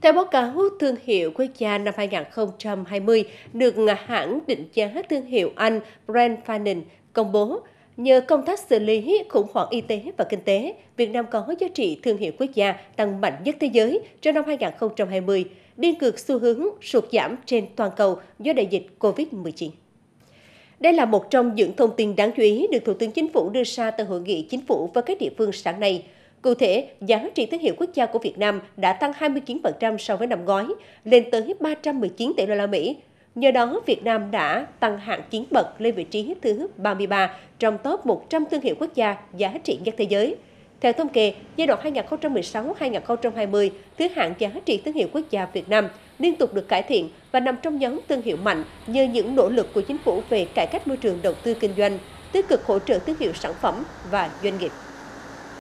Theo báo cáo thương hiệu quốc gia năm 2020 được hãng định giá thương hiệu Anh Brand Finance công bố, nhờ công tác xử lý khủng hoảng y tế và kinh tế, Việt Nam có giá trị thương hiệu quốc gia tăng mạnh nhất thế giới trong năm 2020, đi ngược xu hướng sụt giảm trên toàn cầu do đại dịch COVID-19. Đây là một trong những thông tin đáng chú ý được Thủ tướng Chính phủ đưa ra tại hội nghị chính phủ với các địa phương sáng nay – Cụ thể, giá trị thương hiệu quốc gia của Việt Nam đã tăng 29% so với năm ngoái, lên tới 319 tỷ đô la Mỹ. Nhờ đó, Việt Nam đã tăng hạng 9 bậc lên vị trí thứ 33 trong top 100 thương hiệu quốc gia giá trị nhất thế giới. Theo thống kê, giai đoạn 2016-2020, thứ hạng giá trị thương hiệu quốc gia Việt Nam liên tục được cải thiện và nằm trong nhóm thương hiệu mạnh nhờ những nỗ lực của chính phủ về cải cách môi trường đầu tư kinh doanh, tích cực hỗ trợ thương hiệu sản phẩm và doanh nghiệp.